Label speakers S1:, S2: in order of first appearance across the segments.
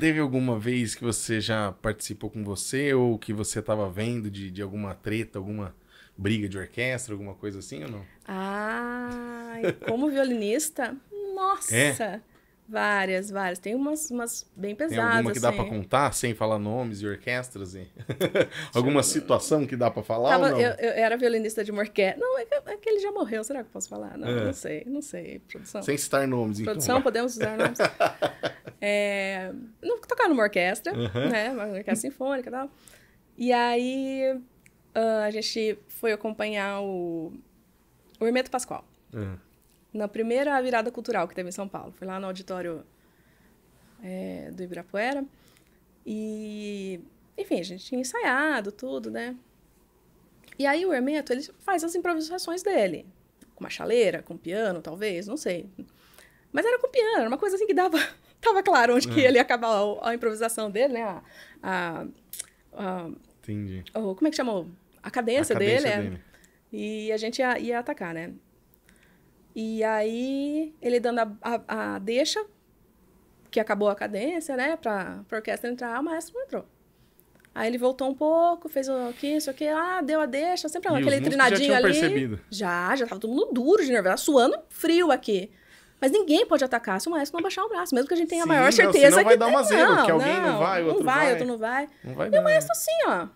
S1: Teve alguma vez que você já participou com você ou que você estava vendo de, de alguma treta, alguma briga de orquestra, alguma coisa assim ou não? Ah, como violinista? Nossa! É? Várias, várias. Tem umas, umas bem pesadas. Tem alguma que assim. dá para contar sem falar nomes e orquestras? E... alguma eu... situação que dá para falar? Tava, eu, eu, era violinista de uma orquestra. Não, é, é que ele já morreu, será que eu posso falar? Não, é. não sei, não sei. Produção. Sem citar nomes, então. Produção, então. podemos usar nomes. É, tocar numa orquestra, uhum. né? Uma orquestra sinfônica e tal. E aí uh, a gente foi acompanhar o, o Hermeto Pascoal. Uhum. Na primeira virada cultural que teve em São Paulo. Foi lá no auditório é, do Ibirapuera. E, enfim, a gente tinha ensaiado tudo, né? E aí o Hermeto, ele faz as improvisações dele. Com uma chaleira, com piano, talvez, não sei. Mas era com piano, era uma coisa assim que dava tava claro onde é. que ele ia acabar a, a improvisação dele, né? A, a, a Entendi. O, como é que chamou? A cadência, a cadência dele. É. dele. É. E a gente ia, ia, atacar, né? E aí, ele dando a, deixa, que acabou a cadência, né? Pra, pra orquestra entrar, o maestro não entrou. Aí ele voltou um pouco, fez o que, isso aqui, ah, deu a deixa, sempre e aquele trinadinho já ali. Percebido. Já, já tava todo mundo duro de nervoso, suando frio aqui. Mas ninguém pode atacar se o maestro não baixar o braço, mesmo que a gente tenha Sim, a maior certeza não, que vai dar uma zero, não, que alguém não, não vai, outro não vai, vai, outro não vai. Não vai e o maestro assim, ó.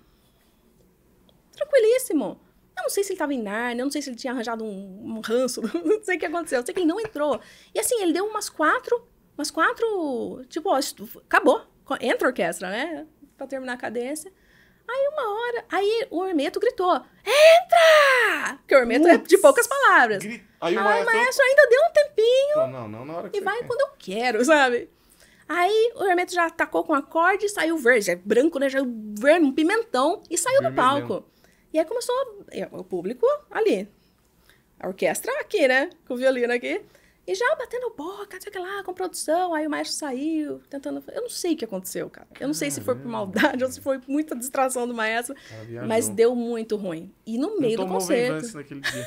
S1: Tranquilíssimo. Eu não sei se ele estava em Narnia, eu não sei se ele tinha arranjado um, um ranço, não sei o que aconteceu. Eu sei que ele não entrou. E assim, ele deu umas quatro, umas quatro, tipo, ó, acabou. Entra a orquestra, né? Pra terminar a cadência. Aí uma hora, aí o Hermeto gritou: "Entra!" Porque o Hermeto Ups. é de poucas palavras. Gri... Aí o ah, maestro... maestro... ainda deu um tempinho. Não, não, não na hora que E vai quer. quando eu quero, sabe? Aí o Hermeto já atacou com um acorde, saiu verde, é branco, né? Já é verde, um pimentão e saiu Vermelho. do palco. E aí começou é, o público ali. A orquestra aqui, né? Com o violino aqui. E já batendo boca, não sei o que lá, com produção. Aí o maestro saiu, tentando. Eu não sei o que aconteceu, cara. Eu não sei se foi por maldade ou se foi muita distração do maestro. Mas deu muito ruim. E no meio não do concerto. naquele dia.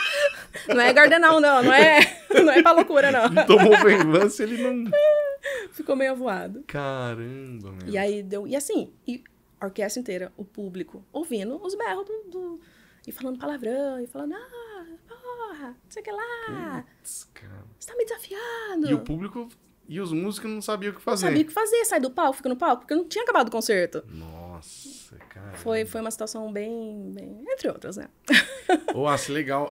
S1: não é Gardenal, não. Não é, não é pra loucura, não. Ele tomou vengança, ele não. Ficou meio avoado. Caramba, meu. E aí deu. E assim, e a orquestra inteira, o público, ouvindo os berros do, do... e falando palavrão, e falando. Ah, não sei o que lá. Putz, cara. Você tá me desafiando. E o público e os músicos não sabiam o que fazer. Não sabia o que fazer, sai do palco, fica no palco, porque não tinha acabado o concerto. Nossa, cara. Foi, foi uma situação bem, bem. Entre outras, né? Nossa, legal.